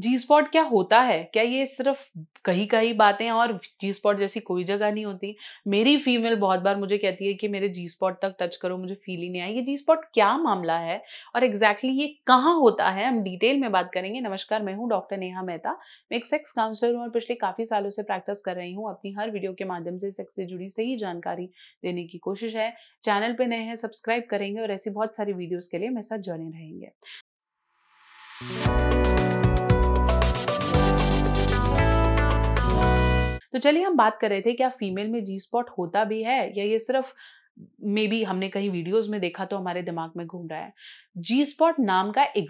जी spot क्या होता है क्या ये सिर्फ कहीं कहीं बातें और जी स्पॉट जैसी कोई जगह नहीं होती मेरी फीमेल बहुत बार मुझे कहती है कि मेरे जी स्पॉट तक टच करो मुझे फील ही नहीं आई ये जी स्पॉट क्या मामला है और एग्जैक्टली exactly ये कहाँ होता है हम डिटेल में बात करेंगे नमस्कार मैं हूँ डॉक्टर नेहा मेहता मैं एक सेक्स काउंसलर हूँ और पिछले काफ़ी सालों से प्रैक्टिस कर रही हूँ अपनी हर वीडियो के माध्यम से सेक्स से जुड़ी सही जानकारी देने की कोशिश है चैनल पर नए हैं सब्सक्राइब करेंगे और ऐसी बहुत सारी वीडियोज़ के लिए मेरे साथ जुड़े रहेंगे तो चलिए हम बात कर रहे थे क्या फीमेल में जी स्पॉट होता भी है या ये सिर्फ मे बी हमने कहीं वीडियोस में देखा तो हमारे दिमाग में घूम रहा है जी स्पॉट नाम का एग्जैक्टली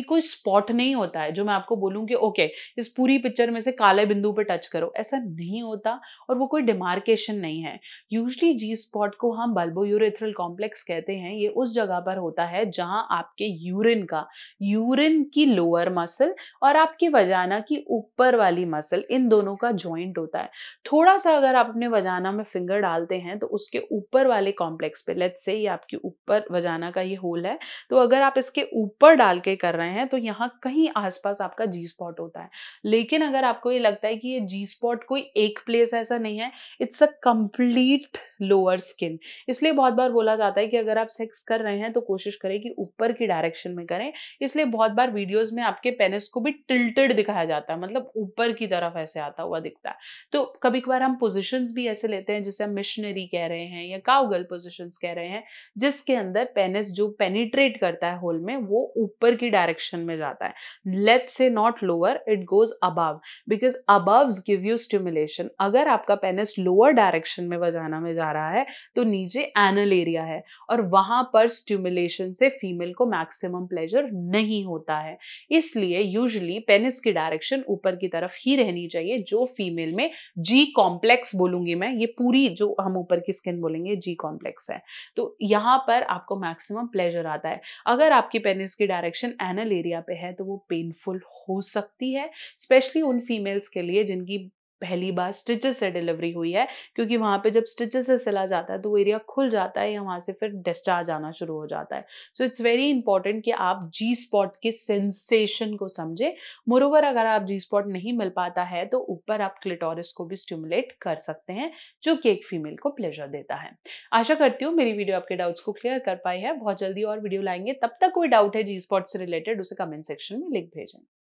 exactly कोई स्पॉट नहीं होता है जो मैं आपको बोलूं कि ओके इस पूरी पिक्चर में से काले बिंदु पर टच करो ऐसा नहीं होता और वो कोई डिमार्केशन नहीं है यूजली जी स्पॉट को हम बल्बो यूरेथ्रल कॉम्प्लेक्स कहते हैं ये उस जगह पर होता है जहाँ आपके यूरिन का यूरिन की लोअर मसल और आपकी वजाना की ऊपर वाली मसल इन दोनों का ज्वाइंट होता है थोड़ा सा अगर आप अपने वजाना में फिंगर डालते हैं तो उसके ऊपर वाले वाले कॉम्प्लेक्स पे लेट्स से ये आपके ऊपर वजाना का ये होल है तो अगर आप इसके ऊपर डाल के कर रहे हैं तो यहाँ कहीं आसपास आपका जी स्पॉट होता है लेकिन अगर आपको ये लगता है कि ये जी स्पॉट कोई एक प्लेस ऐसा नहीं है it's a complete lower skin इसलिए बहुत बार बोला जाता है कि अगर आप सेक्स कर रहे हैं तो कोशिश करें कि ऊपर की डायरेक्शन में करें इसलिए बहुत बार वीडियोज में आपके पेनिस को भी टिल्टेड दिखाया जाता है मतलब ऊपर की तरफ ऐसे आता हुआ दिखता है तो कभी कभार हम पोजिशन भी ऐसे लेते हैं जिसे हम मिशनरी कह रहे हैं या काउगर ट्वेल्व पोजिशन कह रहे हैं जिसके अंदर पेनिस जो पेनिट्रेट करता है होल में वो ऊपर की डायरेक्शन में जाता है let say not lower it goes above because above give you stimulation अगर आपका पेनिस लोअर डायरेक्शन में वजाना में जा रहा है तो नीचे एनल एरिया है और वहां पर स्टिमुलेशन से फीमेल को मैक्सिमम प्लेजर नहीं होता है इसलिए यूजली पेनिस की डायरेक्शन ऊपर की तरफ ही रहनी चाहिए जो फीमेल में जी कॉम्प्लेक्स बोलूंगी मैं ये पूरी जो हम ऊपर की स्किन बोलेंगे जी कॉम्प्लेक्स कॉम्प्लेक्स है तो यहाँ पर आपको मैक्सिमम प्लेजर आता है अगर आपकी पेनिस की डायरेक्शन एनल एरिया पे है तो वो पेनफुल हो सकती है स्पेशली उन फीमेल्स के लिए जिनकी पहली बार स्टिचेस से डिलीवरी हुई है क्योंकि वहाँ पे जब स्टिचेस से सिला जाता है तो वो एरिया खुल जाता है या वहाँ से फिर डिस्चार्ज आना शुरू हो जाता है सो इट्स वेरी इंपॉर्टेंट कि आप जी स्पॉट के सेंसेशन को समझें मोरोवर अगर आप जी स्पॉट नहीं मिल पाता है तो ऊपर आप क्लिटोरिस को भी स्टिमुलेट कर सकते हैं जो कि एक फीमेल को प्लेजर देता है आशा करती हूँ मेरी वीडियो आपके डाउट्स को क्लियर कर पाई है बहुत जल्दी और वीडियो लाएंगे तब तक कोई डाउट है जी स्पॉट से रिलेटेड उसे कमेंट सेक्शन में लिख भेजें